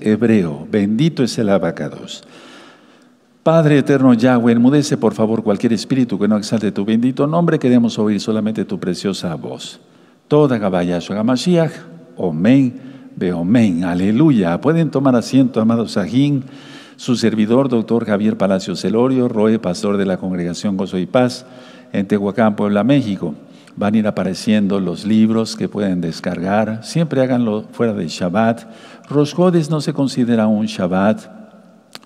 hebreo. Bendito es el abacados. Padre eterno Yahweh, enmudece por favor cualquier espíritu que no exalte tu bendito nombre. Queremos oír solamente tu preciosa voz. Toda Gabayashu Gamashiach, Omen, Beomen, Aleluya. Pueden tomar asiento, amado Sajín. Su servidor, doctor Javier Palacio Celorio, Roe, pastor de la Congregación Gozo y Paz, en Tehuacán, Puebla, México. Van a ir apareciendo los libros que pueden descargar. Siempre háganlo fuera del Shabbat. Roshodes no se considera un Shabbat,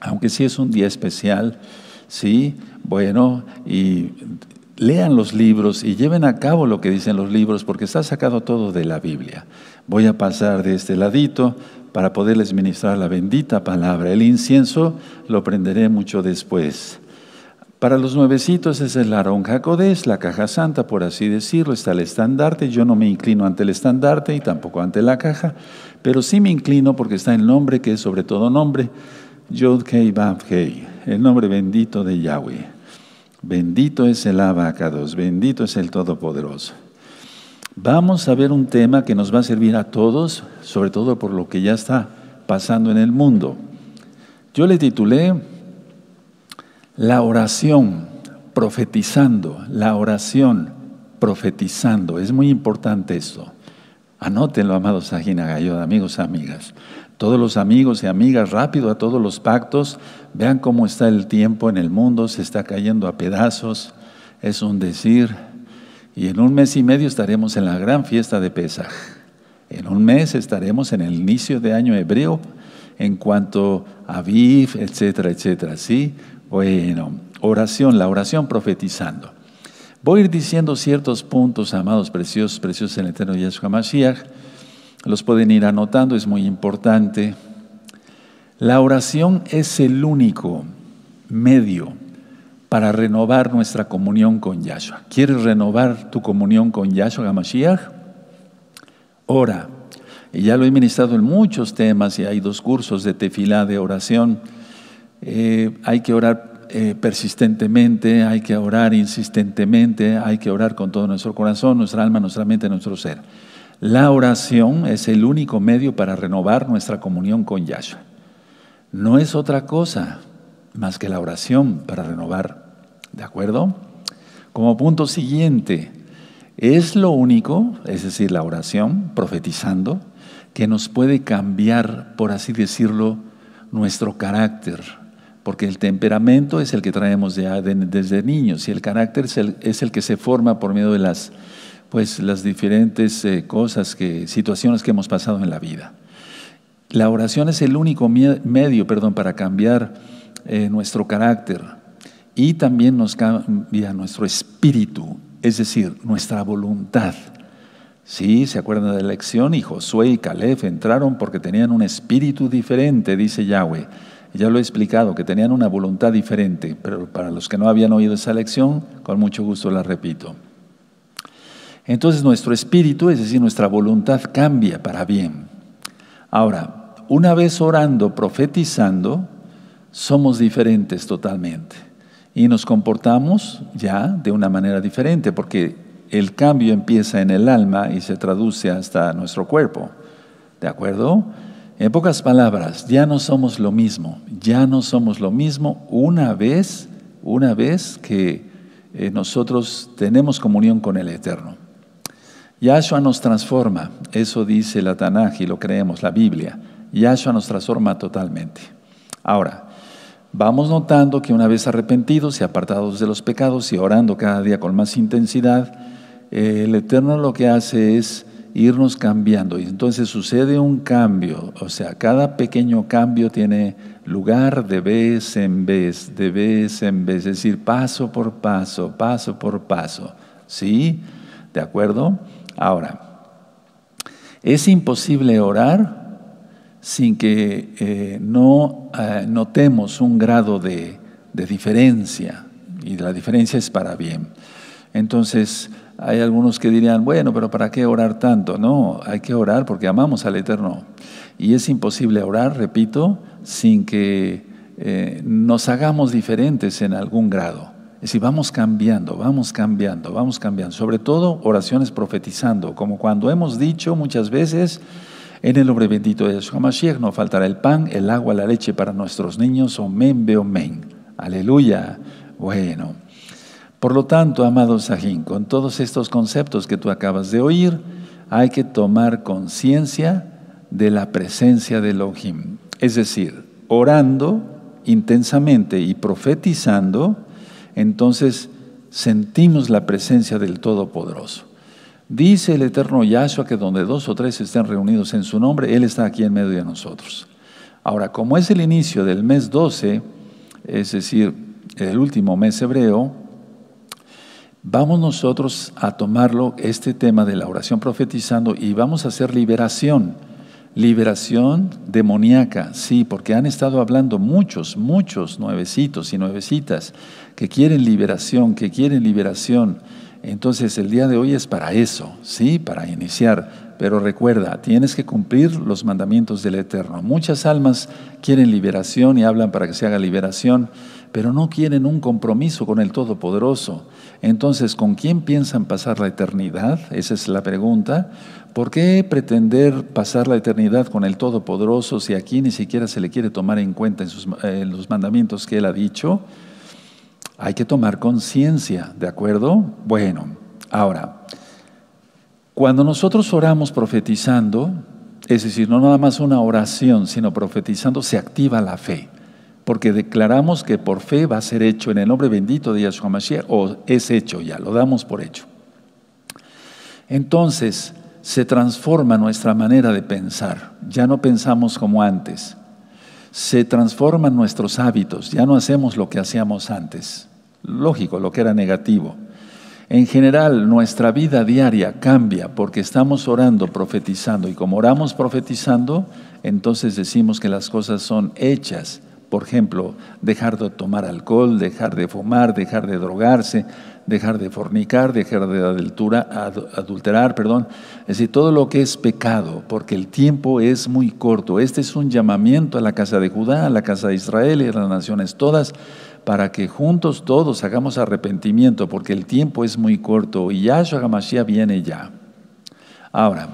aunque sí es un día especial. Sí, bueno, y lean los libros y lleven a cabo lo que dicen los libros, porque está sacado todo de la Biblia. Voy a pasar de este ladito para poderles ministrar la bendita palabra. El incienso lo prenderé mucho después. Para los nuevecitos es el Aarón Jacodés, la caja santa, por así decirlo, está el estandarte. Yo no me inclino ante el estandarte y tampoco ante la caja, pero sí me inclino porque está el nombre que es sobre todo nombre, Yod Kei el nombre bendito de Yahweh. Bendito es el Abacados, bendito es el Todopoderoso. Vamos a ver un tema que nos va a servir a todos, sobre todo por lo que ya está pasando en el mundo. Yo le titulé la oración, profetizando, la oración, profetizando. Es muy importante esto. Anótenlo, amados Sagina amigos, amigas. Todos los amigos y amigas, rápido a todos los pactos. Vean cómo está el tiempo en el mundo, se está cayendo a pedazos. Es un decir. Y en un mes y medio estaremos en la gran fiesta de Pesaj. En un mes estaremos en el inicio de año hebreo en cuanto a Viv, etcétera, etcétera. Sí, bueno, oración, la oración profetizando. Voy a ir diciendo ciertos puntos, amados, preciosos, preciosos en el eterno Yahshua Mashiach. Los pueden ir anotando, es muy importante. La oración es el único medio para renovar nuestra comunión con Yahshua. ¿Quieres renovar tu comunión con Yahshua Mashiach? Ora. Y ya lo he ministrado en muchos temas y hay dos cursos de tefilá de oración eh, hay que orar eh, persistentemente, hay que orar insistentemente, hay que orar con todo nuestro corazón, nuestra alma, nuestra mente, nuestro ser. La oración es el único medio para renovar nuestra comunión con Yahshua. No es otra cosa más que la oración para renovar. ¿De acuerdo? Como punto siguiente, es lo único, es decir, la oración, profetizando, que nos puede cambiar, por así decirlo, nuestro carácter, porque el temperamento es el que traemos desde niños y el carácter es el, que se forma por medio de las, pues, las diferentes eh, cosas, que, situaciones que hemos pasado en la vida. La oración es el único medio perdón, para cambiar eh, nuestro carácter y también nos cambia nuestro espíritu, es decir, nuestra voluntad. Sí, se acuerdan de la lección? y Josué y Caleb entraron porque tenían un espíritu diferente, dice Yahweh. Ya lo he explicado, que tenían una voluntad diferente, pero para los que no habían oído esa lección, con mucho gusto la repito. Entonces nuestro espíritu, es decir, nuestra voluntad cambia para bien. Ahora, una vez orando, profetizando, somos diferentes totalmente y nos comportamos ya de una manera diferente porque el cambio empieza en el alma y se traduce hasta nuestro cuerpo. ¿De acuerdo? En pocas palabras, ya no somos lo mismo, ya no somos lo mismo una vez, una vez que eh, nosotros tenemos comunión con el Eterno. Yahshua nos transforma, eso dice la Tanaj y lo creemos, la Biblia. Yahshua nos transforma totalmente. Ahora, vamos notando que una vez arrepentidos y apartados de los pecados y orando cada día con más intensidad, el Eterno lo que hace es irnos cambiando. Y entonces sucede un cambio, o sea, cada pequeño cambio tiene lugar de vez en vez, de vez en vez, es decir, paso por paso, paso por paso. ¿Sí? ¿De acuerdo? Ahora, es imposible orar sin que eh, no eh, notemos un grado de diferencia, y la diferencia es para bien. Entonces, hay algunos que dirían, bueno, pero ¿para qué orar tanto? No, hay que orar porque amamos al Eterno. Y es imposible orar, repito, sin que eh, nos hagamos diferentes en algún grado. Es decir, vamos cambiando, vamos cambiando, vamos cambiando. Sobre todo oraciones profetizando, como cuando hemos dicho muchas veces, en el nombre bendito de Yeshua no faltará el pan, el agua, la leche para nuestros niños. Omen, omen. Aleluya. Bueno. Por lo tanto, amado Sahin, con todos estos conceptos que tú acabas de oír, hay que tomar conciencia de la presencia de Elohim. Es decir, orando intensamente y profetizando, entonces sentimos la presencia del Todopoderoso. Dice el eterno Yahshua que donde dos o tres estén reunidos en su nombre, Él está aquí en medio de nosotros. Ahora, como es el inicio del mes 12, es decir, el último mes hebreo, vamos nosotros a tomarlo, este tema de la oración profetizando, y vamos a hacer liberación, liberación demoníaca, sí, porque han estado hablando muchos, muchos nuevecitos y nuevecitas que quieren liberación, que quieren liberación. Entonces el día de hoy es para eso, sí, para iniciar. Pero recuerda, tienes que cumplir los mandamientos del Eterno. Muchas almas quieren liberación y hablan para que se haga liberación, pero no quieren un compromiso con el Todopoderoso. Entonces, ¿con quién piensan pasar la eternidad? Esa es la pregunta. ¿Por qué pretender pasar la eternidad con el Todopoderoso si aquí ni siquiera se le quiere tomar en cuenta en, los mandamientos que él ha dicho? Hay que tomar conciencia, ¿de acuerdo? Bueno, ahora, cuando nosotros oramos profetizando, es decir, no nada más una oración, sino profetizando, se activa la fe porque declaramos que por fe va a ser hecho en el nombre bendito de Yahshua Mashiach, o es hecho ya, lo damos por hecho. Entonces se transforma nuestra manera de pensar, ya no pensamos como antes, se transforman nuestros hábitos, ya no hacemos lo que hacíamos antes, lógico, lo que era negativo. En general, nuestra vida diaria cambia porque estamos orando, profetizando, y como oramos profetizando, entonces decimos que las cosas son hechas por ejemplo, dejar de tomar alcohol, dejar de fumar, dejar de drogarse, dejar de fornicar, dejar de adulterar, perdón. Es decir, todo lo que es pecado, porque el tiempo es muy corto. Este es un llamamiento a la casa de Judá, a la casa de Israel y a las naciones todas, para que juntos todos hagamos arrepentimiento, porque el tiempo es muy corto y Yahshua Gamashia viene ya. Ahora,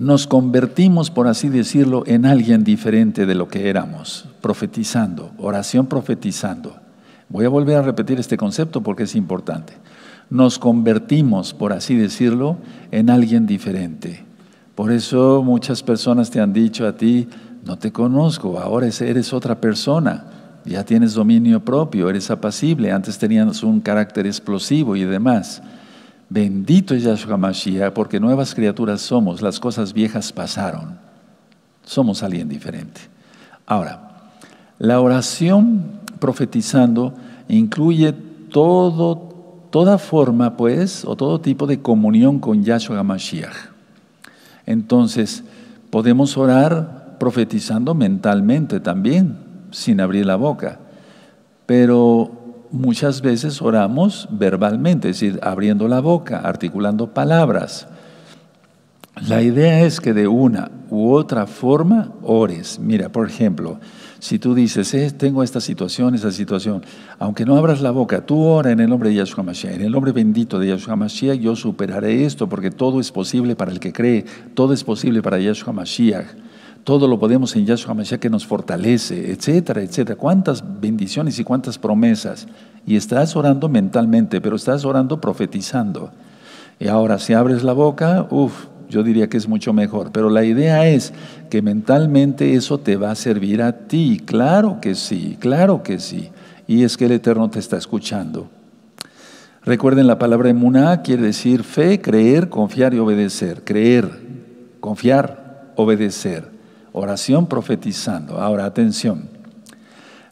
nos convertimos, por así decirlo, en alguien diferente de lo que éramos, profetizando, oración profetizando. Voy a volver a repetir este concepto porque es importante. Nos convertimos, por así decirlo, en alguien diferente. Por eso muchas personas te han dicho a ti, no te conozco, ahora eres otra persona, ya tienes dominio propio, eres apacible, antes tenías un carácter explosivo y demás. Bendito es Yahshua Mashiach, porque nuevas criaturas somos, las cosas viejas pasaron. Somos alguien diferente. Ahora, la oración profetizando incluye todo, toda forma, pues, o todo tipo de comunión con Yahshua Mashiach. Entonces, podemos orar profetizando mentalmente también, sin abrir la boca. Pero muchas veces oramos verbalmente, es decir, abriendo la boca, articulando palabras. La idea es que de una u otra forma ores. Mira, por ejemplo, si tú dices, eh, tengo esta situación, esa situación, aunque no abras la boca, tú ora en el nombre de Yahshua Mashiach, en el nombre bendito de Yahshua Mashiach, yo superaré esto porque todo es posible para el que cree, todo es posible para Yahshua Mashiach todo lo podemos en Yahshua Mashiach que nos fortalece, etcétera, etcétera. Cuántas bendiciones y cuántas promesas. Y estás orando mentalmente, pero estás orando profetizando. Y ahora, si abres la boca, uff, yo diría que es mucho mejor. Pero la idea es que mentalmente eso te va a servir a ti. Claro que sí, claro que sí. Y es que el Eterno te está escuchando. Recuerden la palabra emuná quiere decir fe, creer, confiar y obedecer. Creer, confiar, obedecer. Oración profetizando. Ahora, atención.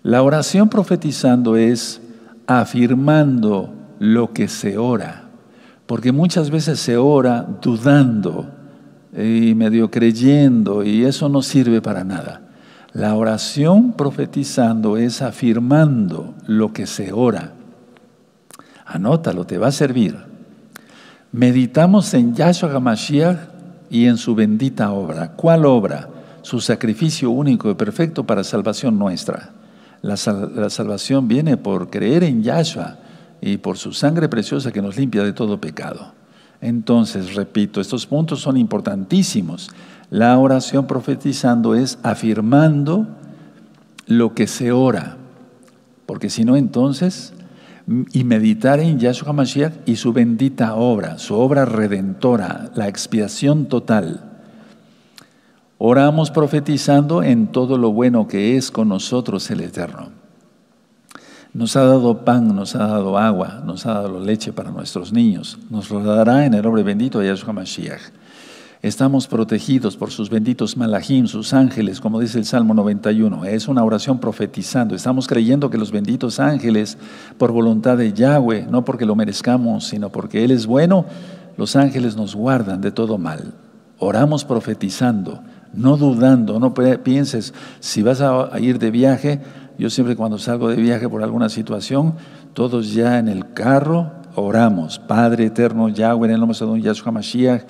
La oración profetizando es afirmando lo que se ora, porque muchas veces se ora dudando y medio creyendo y eso no sirve para nada. La oración profetizando es afirmando lo que se ora. Anótalo, te va a servir. Meditamos en Yahshua Hamashiach y en su bendita obra. ¿Cuál obra? su sacrificio único y perfecto para salvación nuestra. La, salvación viene por creer en Yahshua y por su sangre preciosa que nos limpia de todo pecado. Entonces, repito, estos puntos son importantísimos. La oración profetizando es afirmando lo que se ora, porque si no, entonces, y meditar en Yahshua Mashiach y su bendita obra, su obra redentora, la expiación total Oramos profetizando en todo lo bueno que es con nosotros el Eterno. Nos ha dado pan, nos ha dado agua, nos ha dado leche para nuestros niños. Nos lo dará en el hombre bendito de Yahshua Mashiach. Estamos protegidos por sus benditos malajim, sus ángeles, como dice el Salmo 91. Es una oración profetizando. Estamos creyendo que los benditos ángeles, por voluntad de Yahweh, no porque lo merezcamos, sino porque Él es bueno, los ángeles nos guardan de todo mal. Oramos profetizando no dudando, no pienses, si vas a ir de viaje, yo siempre cuando salgo de viaje por alguna situación, todos ya en el carro oramos, Padre eterno Yahweh, en el nombre de Yahshua Mashiach,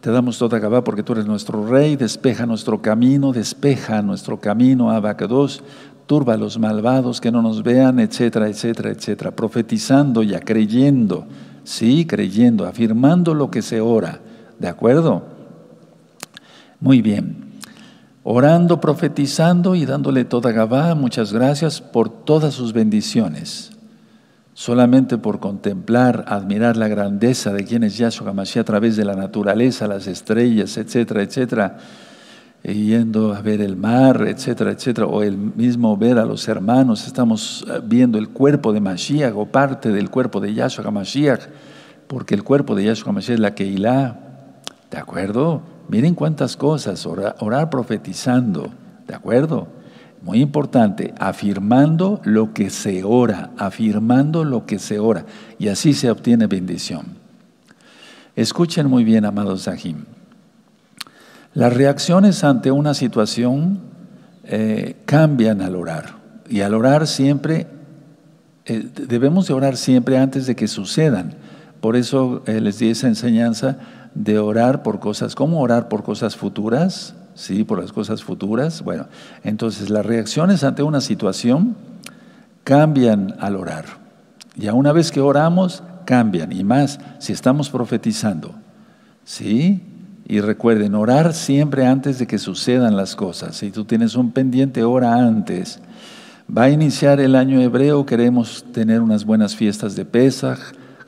te damos toda acabá porque tú eres nuestro rey, despeja nuestro camino, despeja nuestro camino, Abacados, turba a los malvados que no nos vean, etcétera, etcétera, etcétera, profetizando ya, creyendo, sí, creyendo, afirmando lo que se ora, ¿de acuerdo? Muy bien. Orando, profetizando y dándole toda Gabá, muchas gracias por todas sus bendiciones. Solamente por contemplar, admirar la grandeza de quien es Yahshua Mashiach a través de la naturaleza, las estrellas, etcétera, etcétera, e yendo a ver el mar, etcétera, etcétera, o el mismo ver a los hermanos, estamos eh, viendo el cuerpo de Mashiach o parte del cuerpo de Yahshua Mashiach, porque el cuerpo de Yahshua Mashiach es la Keilah, ¿de acuerdo? Miren cuántas cosas, orar, profetizando, ¿de acuerdo? Muy importante, afirmando lo que se ora, afirmando lo que se ora, y así se obtiene bendición. Escuchen muy bien, amados Sahim. Las reacciones ante una situación eh, cambian al orar. Y al orar siempre, eh, debemos de orar siempre antes de que sucedan. Por eso eh, les di esa enseñanza de orar por cosas, ¿cómo orar por cosas futuras? Sí, por las cosas futuras. Bueno, entonces las reacciones ante una situación cambian al orar. Y a una vez que oramos, cambian. Y más, si estamos profetizando. ¿Sí? Y recuerden, orar siempre antes de que sucedan las cosas. Si tú tienes un pendiente, ora antes. Va a iniciar el año hebreo, queremos tener unas buenas fiestas de Pesaj,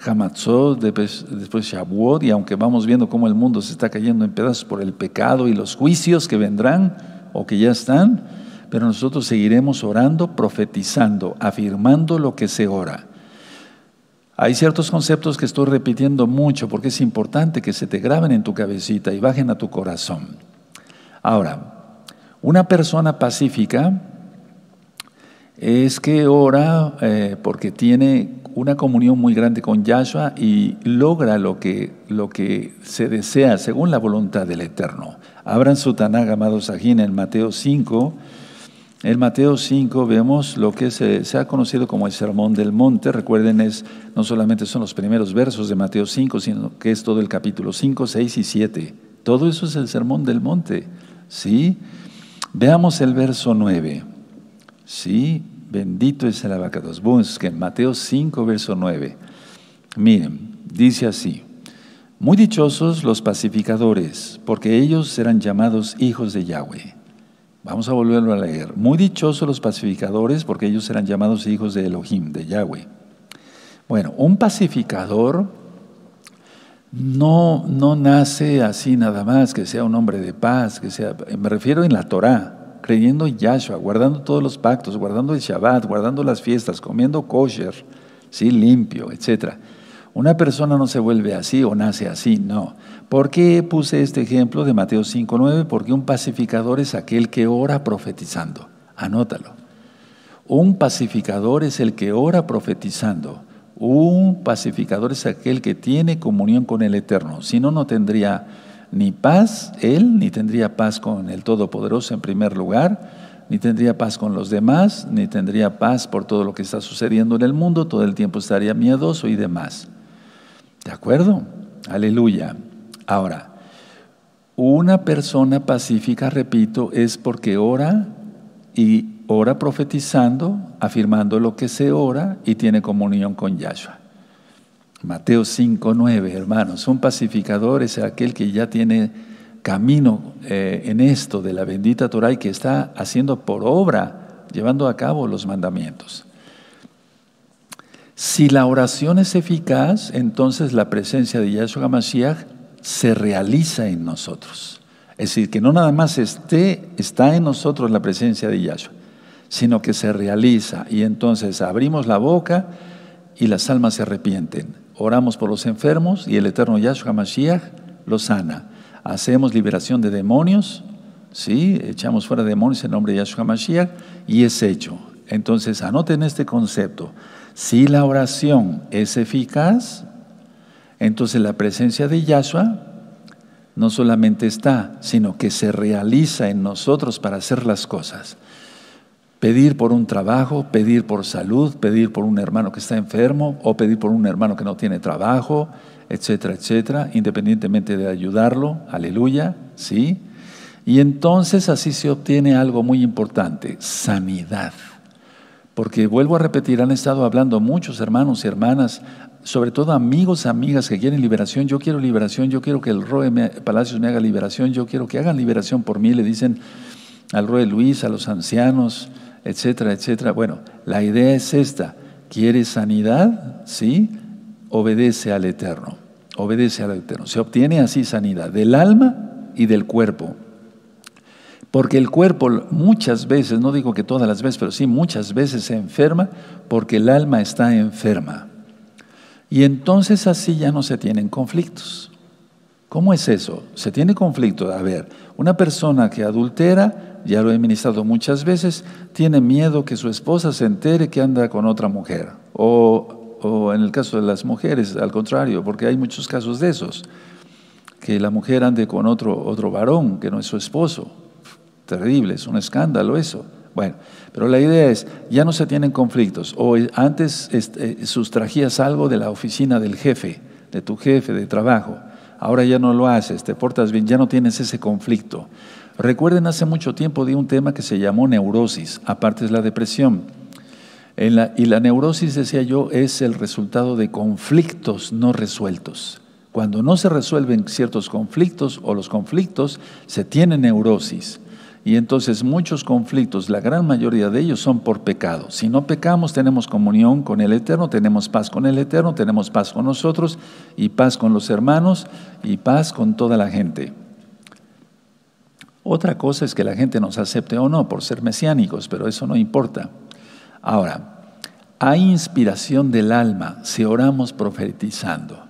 Hamatzot, después Shavuot, y aunque vamos viendo cómo el mundo se está cayendo en pedazos por el pecado y los juicios que vendrán o que ya están, pero nosotros seguiremos orando, profetizando, afirmando lo que se ora. Hay ciertos conceptos que estoy repitiendo mucho porque es importante que se te graben en tu cabecita y bajen a tu corazón. Ahora, una persona pacífica es que ora eh, porque tiene una comunión muy grande con Yahshua y logra lo que, lo que se desea según la voluntad del Eterno. Abran su Tanag, amados Sajín, en Mateo 5. En Mateo 5 vemos lo que se, ha conocido como el Sermón del Monte. Recuerden, es, no solamente son los primeros versos de Mateo 5, sino que es todo el capítulo 5, 6 y 7. Todo eso es el Sermón del Monte. ¿sí? Veamos el verso 9. ¿sí? Bendito es el abacados. en Mateo 5, verso 9. Miren, dice así. Muy dichosos los pacificadores, porque ellos serán llamados hijos de Yahweh. Vamos a volverlo a leer. Muy dichosos los pacificadores, porque ellos serán llamados hijos de Elohim, de Yahweh. Bueno, un pacificador no, no nace así nada más, que sea un hombre de paz, que sea, me refiero en la Torá creyendo en Yahshua, guardando todos los pactos, guardando el Shabbat, guardando las fiestas, comiendo kosher, ¿sí? limpio, etc. Una persona no se vuelve así o nace así, no. ¿Por qué puse este ejemplo de Mateo 5.9? Porque un pacificador es aquel que ora profetizando. Anótalo. Un pacificador es el que ora profetizando. Un pacificador es aquel que tiene comunión con el Eterno. Si no, no tendría ni paz él, ni tendría paz con el Todopoderoso en primer lugar, ni tendría paz con los demás, ni tendría paz por todo lo que está sucediendo en el mundo, todo el tiempo estaría miedoso y demás. ¿De acuerdo? Aleluya. Ahora, una persona pacífica, repito, es porque ora y ora profetizando, afirmando lo que se ora y tiene comunión con Yahshua. Mateo 5, 9, hermanos. Un pacificador es aquel que ya tiene camino eh, en esto de la bendita Torah y que está haciendo por obra, llevando a cabo los mandamientos. Si la oración es eficaz, entonces la presencia de Yahshua Mashiach se realiza en nosotros. Es decir, que no nada más esté, está en nosotros la presencia de Yahshua, sino que se realiza. Y entonces abrimos la boca y las almas se arrepienten. Oramos por los enfermos y el eterno Yahshua Mashiach los sana. Hacemos liberación de demonios, ¿sí? Echamos fuera demonios en nombre de Yahshua Mashiach y es hecho. Entonces, anoten este concepto. Si la oración es eficaz, entonces la presencia de Yahshua no solamente está, sino que se realiza en nosotros para hacer las cosas pedir por un trabajo, pedir por salud, pedir por un hermano que está enfermo o pedir por un hermano que no tiene trabajo, etcétera, etcétera, independientemente de ayudarlo, aleluya, ¿sí? Y entonces así se obtiene algo muy importante, sanidad. Porque vuelvo a repetir, han estado hablando muchos hermanos y hermanas, sobre todo amigos, amigas que quieren liberación, yo quiero liberación, yo quiero que el Roe Palacios me haga liberación, yo quiero que hagan liberación por mí, le dicen al Roe Luis, a los ancianos, etcétera, etcétera. Bueno, la idea es esta. ¿Quieres sanidad? Sí, obedece al Eterno. Obedece al Eterno. Se obtiene así sanidad del alma y del cuerpo. Porque el cuerpo muchas veces, no digo que todas las veces, pero sí muchas veces se enferma porque el alma está enferma. Y entonces así ya no se tienen conflictos. ¿Cómo es eso? Se tiene conflicto. A ver, una persona que adultera ya lo he ministrado muchas veces, tiene miedo que su esposa se entere que anda con otra mujer. O, en el caso de las mujeres, al contrario, porque hay muchos casos de esos, que la mujer ande con otro, otro varón que no es su esposo. Terrible, es un escándalo eso. Bueno, pero la idea es, ya no se tienen conflictos. O antes este, sustrajías algo de la oficina del jefe, de tu jefe de trabajo. Ahora ya no lo haces, te portas bien, ya no tienes ese conflicto. Recuerden, hace mucho tiempo di un tema que se llamó neurosis, aparte es la depresión. y la neurosis, decía yo, es el resultado de conflictos no resueltos. Cuando no se resuelven ciertos conflictos o los conflictos, se tiene neurosis. Y entonces muchos conflictos, la gran mayoría de ellos son por pecado. Si no pecamos, tenemos comunión con el Eterno, tenemos paz con el Eterno, tenemos paz con nosotros y paz con los hermanos y paz con toda la gente. Otra cosa es que la gente nos acepte o no por ser mesiánicos, pero eso no importa. Ahora, hay inspiración del alma si oramos profetizando.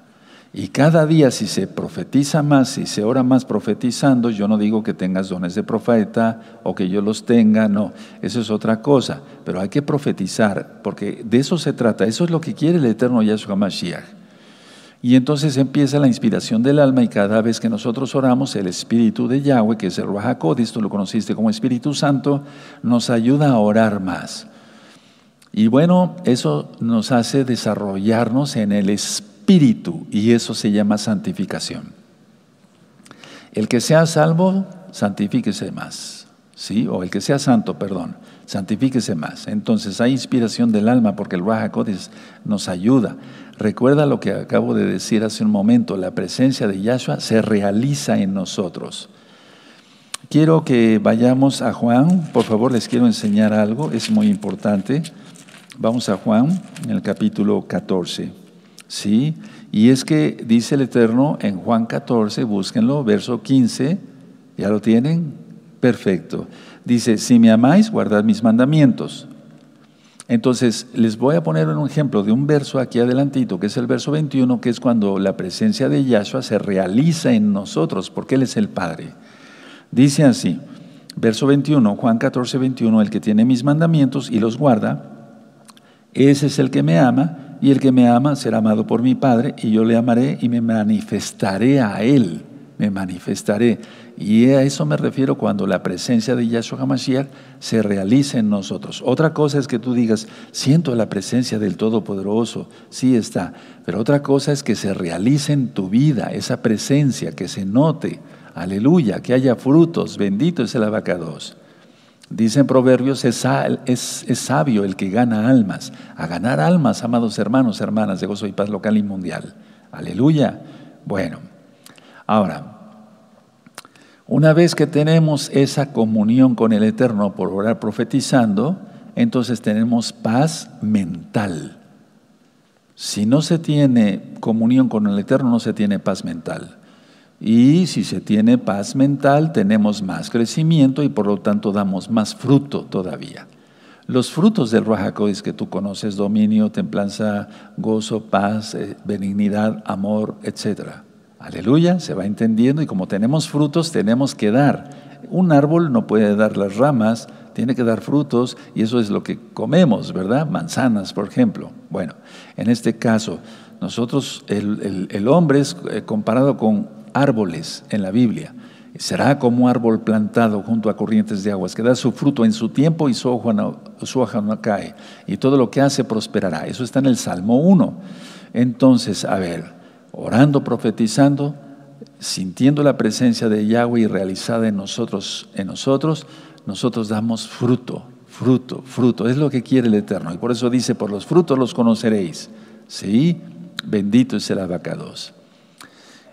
Y cada día si se profetiza más, si se ora más profetizando, yo no digo que tengas dones de profeta o que yo los tenga, no, eso es otra cosa, pero hay que profetizar, porque de eso se trata, eso es lo que quiere el eterno Yahshua Mashiach. Y entonces empieza la inspiración del alma y cada vez que nosotros oramos, el Espíritu de Yahweh, que es el Ruajacodes, tú lo conociste como Espíritu Santo, nos ayuda a orar más. Y bueno, eso nos hace desarrollarnos en el Espíritu y eso se llama santificación. El que sea salvo, santifíquese más. ¿Sí? O el que sea santo, perdón, santifíquese más. Entonces hay inspiración del alma porque el Ruajacodes nos ayuda Recuerda lo que acabo de decir hace un momento, la presencia de Yahshua se realiza en nosotros. Quiero que vayamos a Juan, por favor les quiero enseñar algo, es muy importante. Vamos a Juan en el capítulo 14. ¿Sí? Y es que dice el Eterno en Juan 14, búsquenlo, verso 15, ¿ya lo tienen? Perfecto. Dice, si me amáis, guardad mis mandamientos. Entonces, les voy a poner un ejemplo de un verso aquí adelantito, que es el verso 21, que es cuando la presencia de Yahshua se realiza en nosotros, porque Él es el Padre. Dice así, verso 21, Juan 14, 21, el que tiene mis mandamientos y los guarda, ese es el que me ama, y el que me ama será amado por mi Padre, y yo le amaré y me manifestaré a Él me manifestaré. Y a eso me refiero cuando la presencia de Yahshua HaMashiach se realice en nosotros. Otra cosa es que tú digas, siento la presencia del Todopoderoso, sí está, pero otra cosa es que se realice en tu vida esa presencia, que se note, aleluya, que haya frutos, bendito es el abacados. Dicen proverbios, es, es, es, sabio el que gana almas. A ganar almas, amados hermanos, hermanas de Gozo y Paz Local y Mundial. Aleluya. Bueno. Ahora, una vez que tenemos esa comunión con el Eterno por orar profetizando, entonces tenemos paz mental. Si no se tiene comunión con el Eterno, no se tiene paz mental. Y si se tiene paz mental, tenemos más crecimiento y por lo tanto damos más fruto todavía. Los frutos del es que tú conoces, dominio, templanza, gozo, paz, eh, benignidad, amor, etcétera. Aleluya, se va entendiendo y como tenemos frutos tenemos que dar. Un árbol no puede dar las ramas, tiene que dar frutos y eso es lo que comemos, ¿verdad? Manzanas, por ejemplo. Bueno, en este caso, nosotros, el, hombre es eh, comparado con árboles en la Biblia. Será como árbol plantado junto a corrientes de aguas, que da su fruto en su tiempo y su hoja no, su hoja no cae, y todo lo que hace prosperará. Eso está en el Salmo 1. Entonces, a ver, orando, profetizando, sintiendo la presencia de Yahweh y realizada en nosotros, en nosotros, nosotros damos fruto, fruto, fruto. Es lo que quiere el Eterno. Y por eso dice, por los frutos los conoceréis. Sí, bendito es el abacados.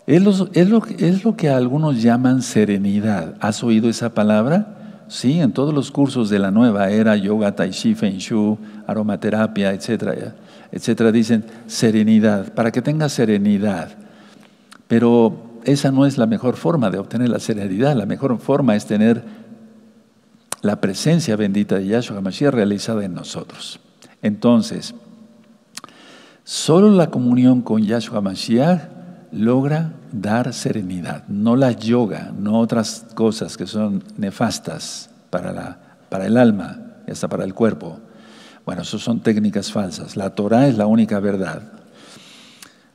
Es lo, es, lo, que algunos llaman serenidad. ¿Has oído esa palabra? Sí, en todos los cursos de la nueva era, yoga, tai chi, feng shui, aromaterapia, etcétera etcétera, dicen serenidad, para que tenga serenidad. Pero esa no es la mejor forma de obtener la serenidad. La mejor forma es tener la presencia bendita de Yahshua HaMashiach realizada en nosotros. Entonces, solo la comunión con Yahshua Mashiach logra dar serenidad, no la yoga, no otras cosas que son nefastas para, la, para el alma y hasta para el cuerpo. Bueno, eso son técnicas falsas. La Torah es la única verdad.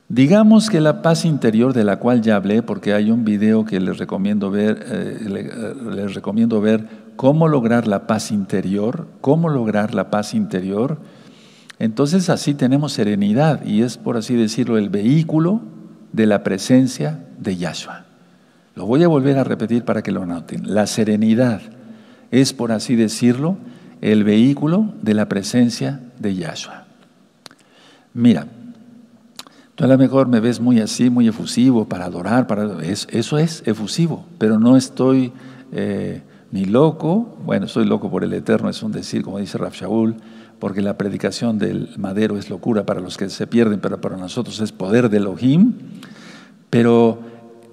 Digamos que la paz interior de la cual ya hablé, porque hay un video que les recomiendo ver, eh, eh, les recomiendo ver cómo lograr la paz interior, cómo lograr la paz interior. Entonces así tenemos serenidad y es, por así decirlo, el vehículo de la presencia de Yahshua. Lo voy a volver a repetir para que lo noten. La serenidad es, por así decirlo, el vehículo de la presencia de Yahshua. Mira, tú a lo mejor me ves muy así, muy efusivo para adorar, para eso es efusivo, pero no estoy eh, ni loco, bueno, soy loco por el eterno, es un decir, como dice Rafshaul, porque la predicación del madero es locura para los que se pierden, pero para nosotros es poder de Elohim, pero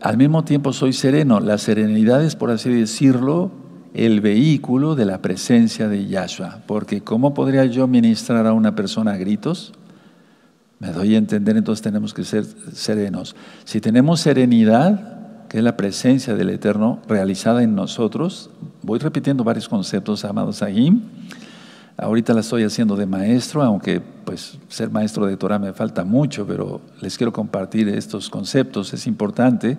al mismo tiempo soy sereno, la serenidad es, por así decirlo, el vehículo de la presencia de Yahshua. Porque ¿cómo podría yo ministrar a una persona a gritos? Me doy a entender, entonces tenemos que ser serenos. Si tenemos serenidad, que es la presencia del Eterno realizada en nosotros, voy repitiendo varios conceptos, amados ahí. Ahorita la estoy haciendo de maestro, aunque pues ser maestro de Torah me falta mucho, pero les quiero compartir estos conceptos, es importante.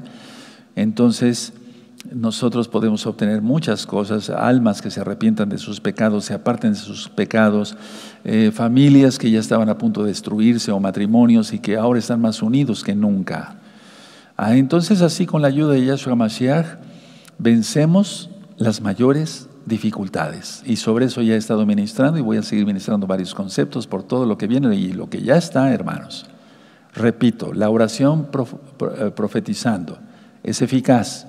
Entonces, nosotros podemos obtener muchas cosas, almas que se arrepientan de sus pecados, se aparten de sus pecados, eh, familias que ya estaban a punto de destruirse o matrimonios y que ahora están más unidos que nunca. Ah, entonces así con la ayuda de Yahshua Mashiach vencemos las mayores dificultades y sobre eso ya he estado ministrando y voy a seguir ministrando varios conceptos por todo lo que viene y lo que ya está, hermanos. Repito, la oración eh, profetizando es eficaz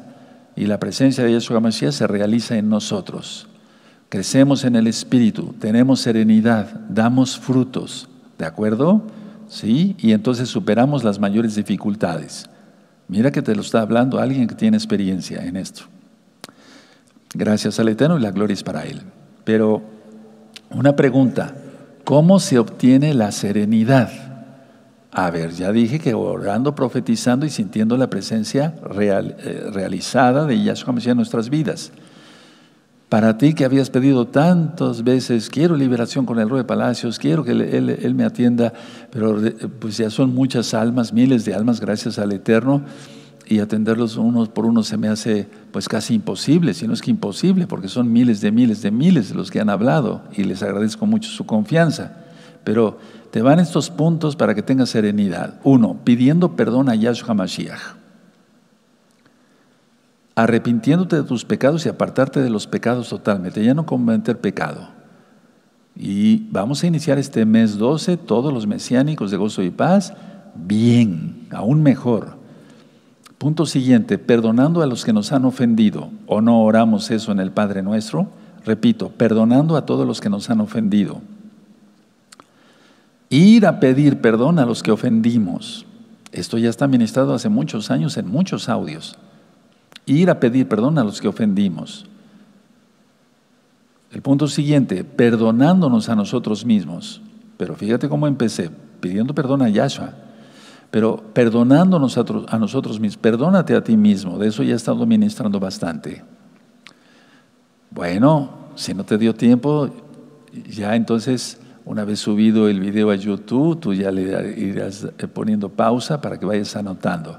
y la presencia de Yeshua Mesías se realiza en nosotros. Crecemos en el Espíritu, tenemos serenidad, damos frutos, ¿de acuerdo? ¿Sí? Y entonces superamos las mayores dificultades. Mira que te lo está hablando alguien que tiene experiencia en esto. Gracias al Eterno y la gloria es para Él. Pero una pregunta, ¿cómo se obtiene la serenidad? A ver, ya dije que orando, profetizando y sintiendo la presencia eh, realizada de Yahshua Mesías en nuestras vidas. Para ti que habías pedido tantas veces, quiero liberación con el rey de palacios, quiero que él, me atienda, pero pues ya son muchas almas, miles de almas, gracias al Eterno, y atenderlos unos por uno se me hace pues casi imposible, si no es que imposible, porque son miles de miles de miles de los que han hablado, y les agradezco mucho su confianza. Pero te van estos puntos para que tengas serenidad. Uno, pidiendo perdón a Yahshua Mashiach. Arrepintiéndote de tus pecados y apartarte de los pecados totalmente. Ya no cometer pecado. Y vamos a iniciar este mes 12, todos los mesiánicos de gozo y paz, bien, aún mejor. Punto siguiente, perdonando a los que nos han ofendido, o no oramos eso en el Padre nuestro, repito, perdonando a todos los que nos han ofendido ir a pedir perdón a los que ofendimos. Esto ya está ministrado hace muchos años en muchos audios. Ir a pedir perdón a los que ofendimos. El punto siguiente, perdonándonos a nosotros mismos. Pero fíjate cómo empecé, pidiendo perdón a Yahshua, pero perdonándonos a, nosotros mismos. Perdónate a ti mismo, de eso ya he estado ministrando bastante. Bueno, si no te dio tiempo, ya entonces una vez subido el video a YouTube, tú ya le irás eh, poniendo pausa para que vayas anotando.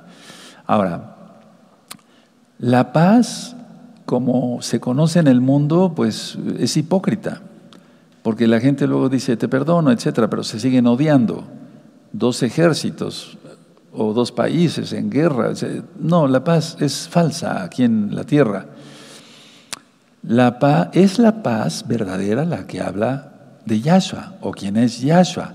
Ahora, la paz, como se conoce en el mundo, pues es hipócrita, porque la gente luego dice, te perdono, etcétera, pero se siguen odiando. Dos ejércitos eh, o dos países en guerra. No, la paz es falsa aquí en la tierra. La paz, es la paz verdadera la que habla de Yahshua o quien es Yahshua.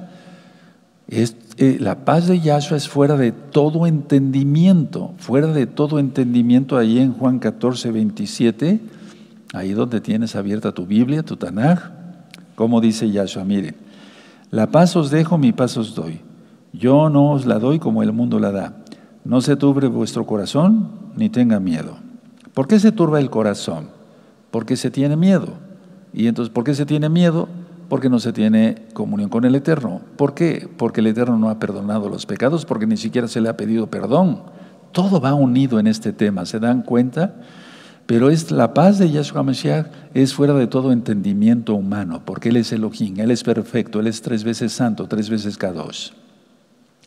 Es, eh, la paz de Yahshua es fuera de todo entendimiento, fuera de todo entendimiento ahí en Juan 14, 27, ahí donde tienes abierta tu Biblia, tu Tanaj, como dice Yahshua, miren, la paz os dejo, mi paz os doy. Yo no os la doy como el mundo la da. No se turbe vuestro corazón ni tenga miedo. ¿Por qué se turba el corazón? Porque se tiene miedo. Y entonces, ¿por qué se tiene miedo? porque no se tiene comunión con el Eterno. ¿Por qué? Porque el Eterno no ha perdonado los pecados, porque ni siquiera se le ha pedido perdón. Todo va unido en este tema, ¿se dan cuenta? Pero es la paz de Yahshua Mashiach es fuera de todo entendimiento humano, porque Él es Elohim, Él es perfecto, Él es tres veces santo, tres veces Kadosh.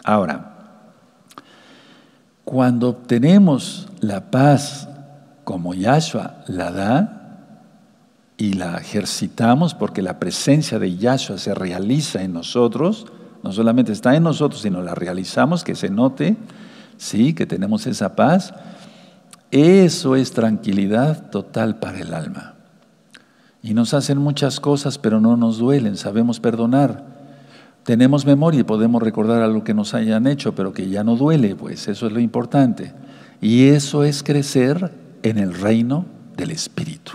Ahora, cuando obtenemos la paz como Yahshua la da, y la ejercitamos porque la presencia de Yahshua se realiza en nosotros, no solamente está en nosotros, sino la realizamos, que se note, sí, que tenemos esa paz, eso es tranquilidad total para el alma. Y nos hacen muchas cosas, pero no nos duelen, sabemos perdonar. Tenemos memoria y podemos recordar algo que nos hayan hecho, pero que ya no duele, pues eso es lo importante. Y eso es crecer en el reino del Espíritu.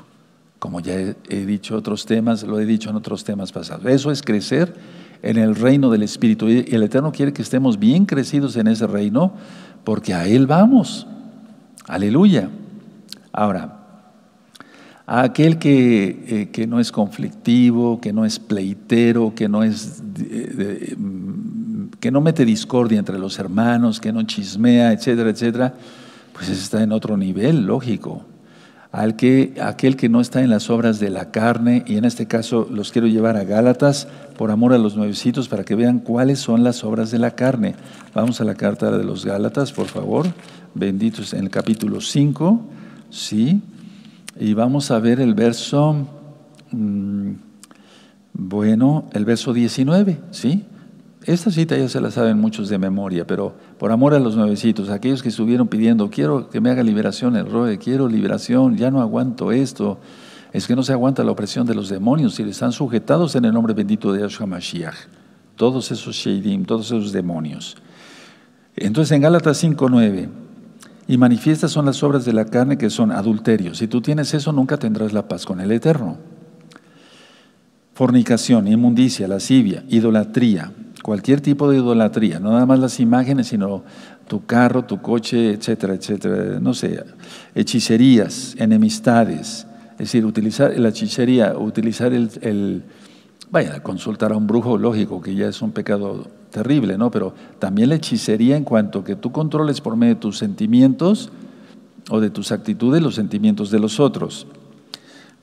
Como ya he dicho otros temas, lo he dicho en otros temas pasados. Eso es crecer en el reino del Espíritu. Y el Eterno quiere que estemos bien crecidos en ese reino, porque a Él vamos. Aleluya. Ahora, aquel que, eh, que, no es conflictivo, que no es pleitero, que no, es, mm, que no mete discordia entre los hermanos, que no chismea, etcétera, etcétera, pues está en otro nivel, lógico al que, aquel que no está en las obras de la carne, y en este caso los quiero llevar a Gálatas por amor a los nuevecitos para que vean cuáles son las obras de la carne. Vamos a la carta de los Gálatas, por favor, benditos en el capítulo 5, sí, y vamos a ver el verso, mm, bueno, el verso 19, sí esta cita ya se la saben muchos de memoria, pero por amor a los nuevecitos, aquellos que estuvieron pidiendo, quiero que me haga liberación el Roe, quiero liberación, ya no aguanto esto, es que no se aguanta la opresión de los demonios y están sujetados en el nombre bendito de Yahshua Mashiach, todos esos Sheidim, todos esos demonios. Entonces en Gálatas 5.9, y manifiestas son las obras de la carne que son adulterios. Si tú tienes eso, nunca tendrás la paz con el Eterno. Fornicación, inmundicia, lascivia, idolatría, cualquier tipo de idolatría, no nada más las imágenes, sino tu carro, tu coche, etcétera, etcétera, no sé, hechicerías, enemistades, es decir, utilizar la hechicería, utilizar el, vaya, consultar a un brujo, lógico, que ya es un pecado terrible, ¿no? Pero también la hechicería en cuanto que tú controles por medio de tus sentimientos o de tus actitudes los sentimientos de los otros.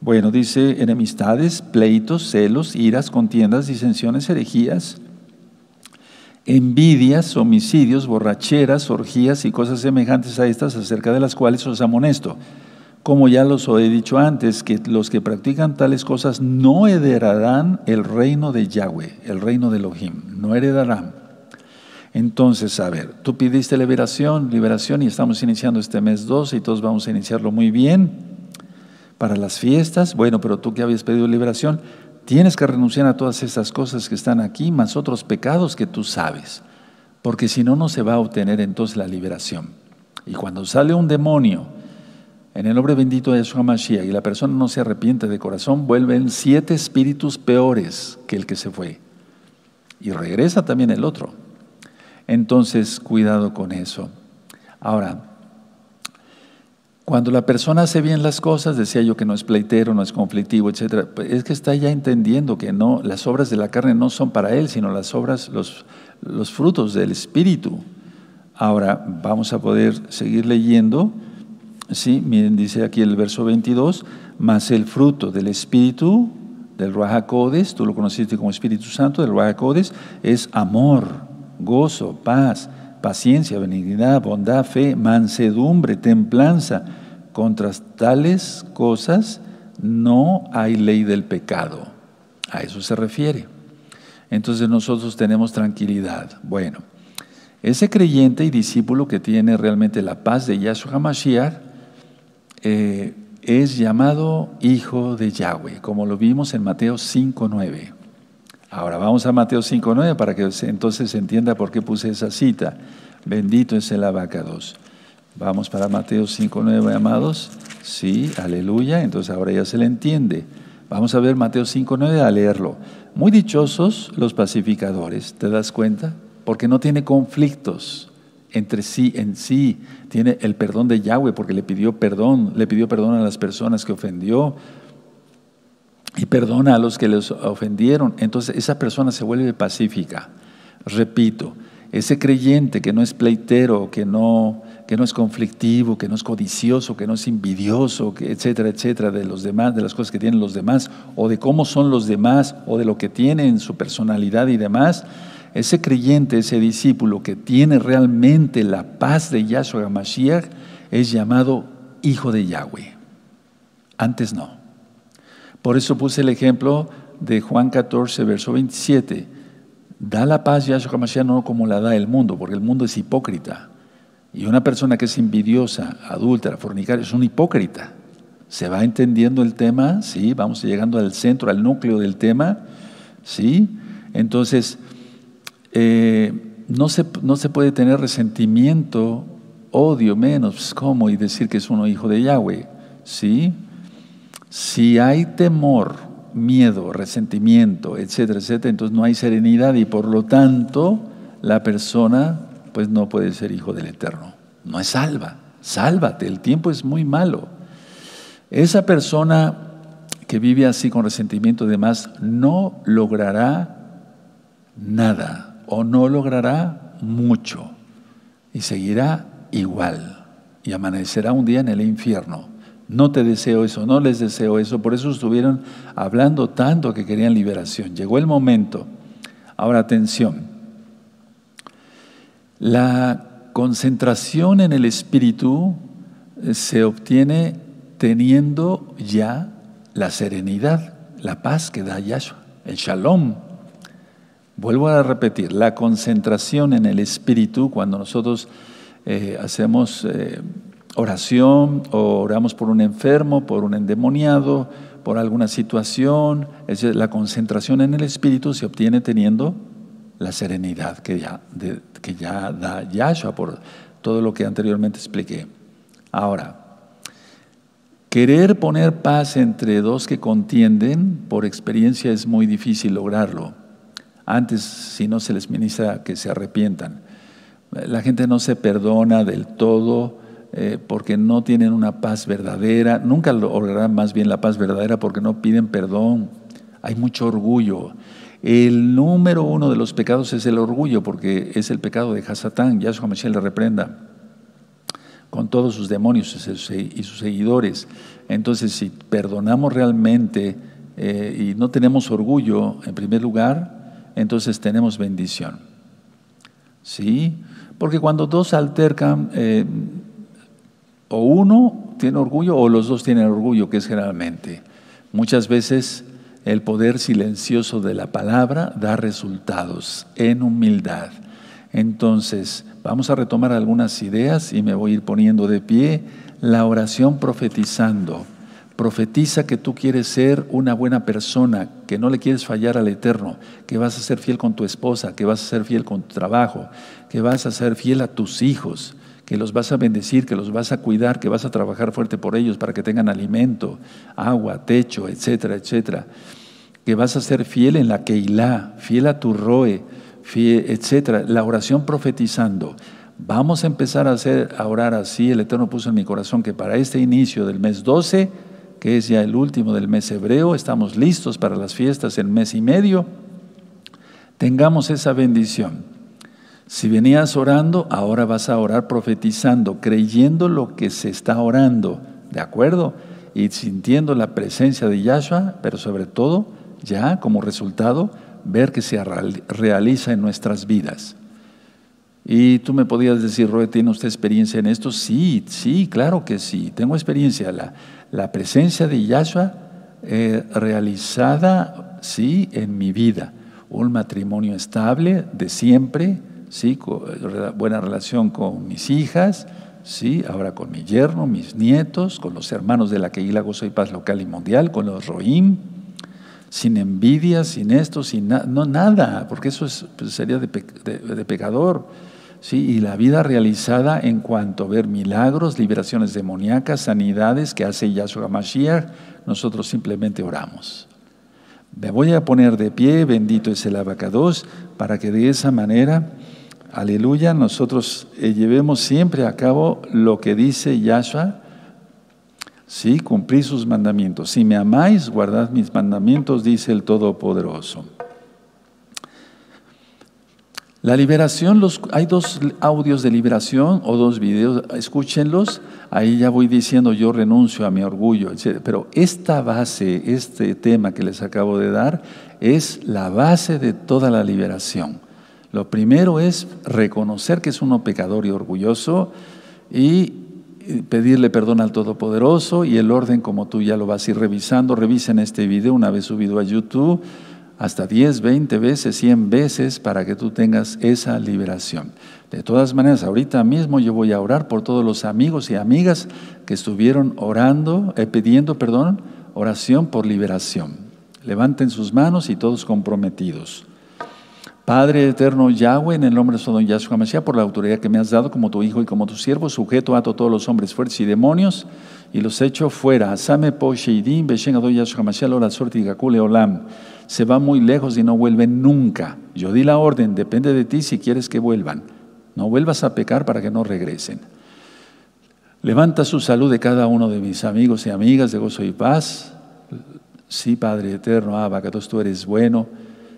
Bueno, dice enemistades, pleitos, celos, iras, contiendas, disensiones, herejías, envidias, homicidios, borracheras, orgías y cosas semejantes a estas acerca de las cuales os amonesto. Como ya los he dicho antes, que los que practican tales cosas no heredarán el reino de Yahweh, el reino de Elohim, no heredarán. Entonces, a ver, tú pidiste liberación, liberación y estamos iniciando este mes 12 y todos vamos a iniciarlo muy bien para las fiestas. Bueno, pero tú que habías pedido liberación, Tienes que renunciar a todas esas cosas que están aquí, más otros pecados que tú sabes, porque si no, no se va a obtener entonces la liberación. Y cuando sale un demonio en el nombre bendito de Yeshua Mashiach y la persona no se arrepiente de corazón, vuelven siete espíritus peores que el que se fue. Y regresa también el otro. Entonces, cuidado con eso. Ahora, cuando la persona hace bien las cosas, decía yo que no es pleitero, no es conflictivo, etc., pues es que está ya entendiendo que no, las obras de la carne no son para él, sino las obras, los, frutos del Espíritu. Ahora vamos a poder seguir leyendo. Sí, miren, dice aquí el verso 22, más el fruto del Espíritu, del Ruajacodes, tú lo conociste como Espíritu Santo, del Ruajacodes, es amor, gozo, paz, paciencia, benignidad, bondad, fe, mansedumbre, templanza. Contra tales cosas no hay ley del pecado. A eso se refiere. Entonces nosotros tenemos tranquilidad. Bueno, ese creyente y discípulo que tiene realmente la paz de Yahshua Mashiach eh, es llamado hijo de Yahweh, como lo vimos en Mateo 5.9. Ahora vamos a Mateo 5.9 para que entonces se entienda por qué puse esa cita. Bendito es el abacados. Vamos para Mateo 5.9, amados. Sí, aleluya. Entonces ahora ya se le entiende. Vamos a ver Mateo 5.9 a leerlo. Muy dichosos los pacificadores, ¿te das cuenta? Porque no tiene conflictos entre sí en sí. Tiene el perdón de Yahweh porque le pidió perdón, le pidió perdón a las personas que ofendió y perdona a los que les ofendieron. Entonces esa persona se vuelve pacífica. Repito, ese creyente que no es pleitero, que no, que no es conflictivo, que no es codicioso, que no es envidioso, etcétera, etcétera, de los demás, de las cosas que tienen los demás, o de cómo son los demás, o de lo que tienen, su personalidad y demás, ese creyente, ese discípulo que tiene realmente la paz de Yahshua Mashiach, es llamado hijo de Yahweh. Antes no. Por eso puse el ejemplo de Juan 14, verso 27. Da la paz Yahshua Mashiach no como la da el mundo, porque el mundo es hipócrita. Y una persona que es envidiosa, adúltera, fornicaria, es un hipócrita. ¿Se va entendiendo el tema? Sí, vamos llegando al centro, al núcleo del tema. Sí, entonces eh, no, se, no se puede tener resentimiento, odio menos, pues, ¿cómo? Y decir que es uno hijo de Yahweh. Sí, si hay temor, miedo, resentimiento, etcétera, etcétera, entonces no hay serenidad y por lo tanto la persona pues no puede ser hijo del Eterno. No es salva. Sálvate, el tiempo es muy malo. Esa persona que vive así con resentimiento de más no logrará nada o no logrará mucho y seguirá igual y amanecerá un día en el infierno. No te deseo eso, no les deseo eso. Por eso estuvieron hablando tanto que querían liberación. Llegó el momento. Ahora atención. La concentración en el espíritu eh, se obtiene teniendo ya la serenidad, la paz que da Yahshua, el shalom. Vuelvo a repetir, la concentración en el espíritu, cuando nosotros eh, hacemos... Eh, oración oramos por un enfermo, por un endemoniado, por alguna situación. Es la concentración en el Espíritu se obtiene teniendo la serenidad que ya, que ya da Yahshua por todo lo que anteriormente expliqué. Ahora, querer poner paz entre dos que contienden, por experiencia es muy difícil lograrlo. Antes, si no se les ministra, que se arrepientan. La gente no se perdona del todo eh, porque no tienen una paz verdadera, nunca lograrán más bien la paz verdadera porque no piden perdón, hay mucho orgullo. El número uno de los pecados es el orgullo, porque es el pecado de Hasatán, Yahshua Mashiach le reprenda, con todos sus demonios y sus seguidores. Entonces, si perdonamos realmente eh, y no tenemos orgullo, en primer lugar, entonces tenemos bendición. ¿Sí? Porque cuando dos altercan, eh, o uno tiene orgullo o los dos tienen orgullo, que es generalmente. Muchas veces el poder silencioso de la palabra da resultados en humildad. Entonces, vamos a retomar algunas ideas y me voy a ir poniendo de pie. La oración profetizando. Profetiza que tú quieres ser una buena persona, que no le quieres fallar al Eterno, que vas a ser fiel con tu esposa, que vas a ser fiel con tu trabajo, que vas a ser fiel a tus hijos, que los vas a bendecir, que los vas a cuidar, que vas a trabajar fuerte por ellos para que tengan alimento, agua, techo, etcétera, etcétera. Que vas a ser fiel en la Keilah, fiel a tu Roe, etcétera. La oración profetizando. Vamos a empezar a, hacer, a orar así. El Eterno puso en mi corazón que para este inicio del mes 12, que es ya el último del mes hebreo, estamos listos para las fiestas en mes y medio. Tengamos esa bendición. Si venías orando, ahora vas a orar profetizando, creyendo lo que se está orando, ¿de acuerdo? Y sintiendo la presencia de Yahshua, pero sobre todo, ya como resultado, ver que se realiza en nuestras vidas. Y tú me podías decir, Roe, ¿tiene usted experiencia en esto? Sí, sí, claro que sí, tengo experiencia. La, la presencia de Yahshua eh, realizada, sí, en mi vida. Un matrimonio estable de siempre, ¿sí? buena relación con mis hijas, ¿sí? ahora con mi yerno, mis nietos, con los hermanos de la que Gozo y Paz local y mundial, con los Roim, sin envidia, sin esto, sin nada, no nada, porque eso pues, sería de, pecador. ¿sí? Y la vida realizada en cuanto a ver milagros, liberaciones demoníacas, sanidades que hace Yahshua Mashiach, nosotros simplemente oramos. Me voy a poner de pie, bendito es el abacados, para que de esa manera aleluya, nosotros eh, llevemos siempre a cabo lo que dice Yahshua, sí, cumplir sus mandamientos. Si me amáis, guardad mis mandamientos, dice el Todopoderoso. La liberación, los, hay dos audios de liberación o dos videos, escúchenlos, ahí ya voy diciendo yo renuncio a mi orgullo, Pero esta base, este tema que les acabo de dar, es la base de toda la liberación. Lo primero es reconocer que es uno pecador y orgulloso y eh, pedirle perdón al Todopoderoso y el orden como tú ya lo vas a ir revisando. Revisen este video una vez subido a YouTube hasta 10, 20 veces, 100 veces para que tú tengas esa liberación. De todas maneras, ahorita mismo yo voy a orar por todos los amigos y amigas que estuvieron orando, eh, pidiendo, perdón, oración por liberación. Levanten sus manos y todos comprometidos. Padre eterno Yahweh, en el nombre de su Yahshua Mashiach, por la autoridad que me has dado como tu hijo y como tu siervo, sujeto a todos los hombres fuertes y demonios y los echo fuera. Asame po sheidim, adoy Yahshua Mashiach, la olam. Se va muy lejos y no vuelve nunca. Yo di la orden, depende de ti si quieres que vuelvan. No vuelvas a pecar para que no regresen. Levanta su salud de cada uno de mis amigos y amigas de gozo y paz. Sí, Padre eterno, que tú eres bueno.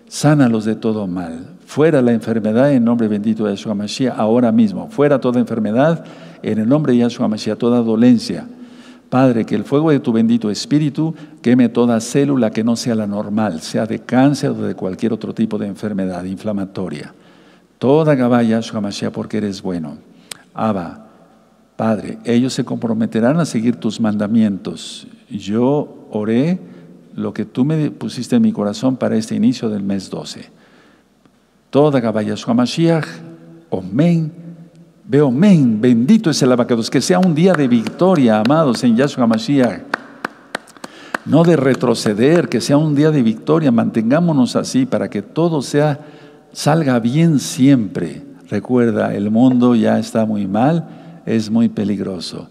Sánalos de todo mal. Fuera la enfermedad en nombre bendito de Yahshua Mashiach ahora mismo. Fuera toda enfermedad en el nombre de Yahshua Mashiach, toda dolencia. Padre, que el fuego de tu bendito espíritu queme toda célula que no sea la normal, sea de cáncer o de cualquier otro tipo de enfermedad inflamatoria. Toda Gabá Yahshua Mashiach, porque eres bueno. Abba, Padre, ellos se comprometerán a seguir tus mandamientos. Yo oré lo que tú me pusiste en mi corazón para este inicio del mes 12. Toda Gabayashua Mashiach, Omen, veo Omen, bendito es el abacados, que sea un día de victoria, amados, en Yahshua Mashiach. No de retroceder, que sea un día de victoria, mantengámonos así para que todo sea, salga bien siempre. Recuerda, el mundo ya está muy mal, es muy peligroso.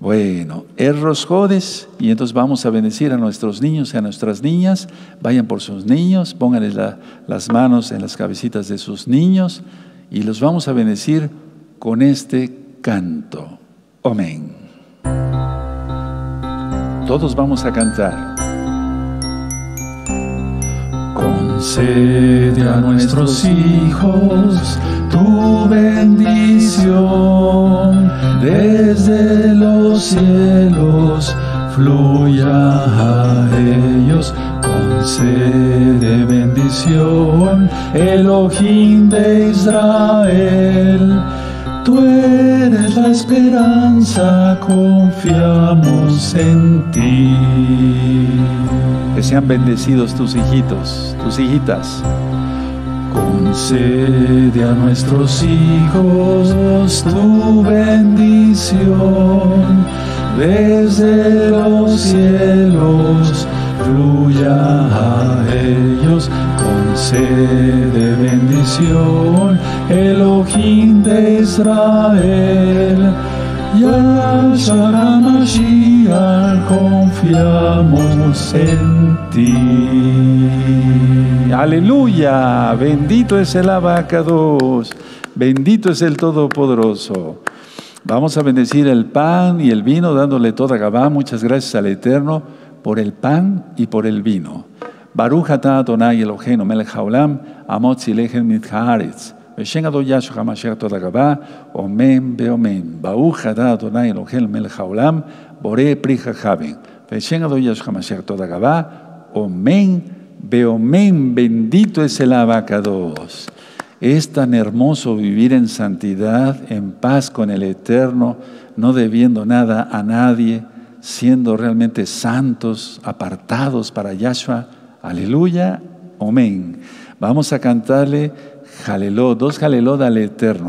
Bueno, Erros Jodes y entonces vamos a bendecir a nuestros niños y a nuestras niñas. Vayan por sus niños, pónganles las manos en las cabecitas de sus niños y los vamos a bendecir con este canto. Amén. Todos vamos a cantar. Concede a nuestros hijos tu bendición desde los cielos fluya a ellos concede bendición ojín de Israel Tú eres la esperanza, confiamos en ti. Que sean bendecidos tus hijitos, tus hijitas. Concede a nuestros hijos tu bendición desde los cielos Aleluya a ellos, concede bendición, ojín de Israel. Ya y confiamos en ti. Aleluya, bendito es el abacados, bendito es el Todopoderoso. Vamos a bendecir el pan y el vino dándole toda Gabá. Muchas gracias al Eterno por el pan y por el vino. Barujata Adonai Eloheinu Melech Haolam, Amot Zilechem Mitzharetz. yashu Adoyashu toda Todagabá, Omen Beomen. Barujata Adonai Eloheinu Melech Haolam, boré Prija Javin. yashu Adoyashu toda Todagabá, Omen Beomen. Bendito es el Abacados. Es tan hermoso vivir en santidad, en paz con el Eterno, no debiendo nada a nadie siendo realmente santos, apartados para Yahshua. Aleluya, amén. Vamos a cantarle Jaleló, dos Jaleló al Eterno.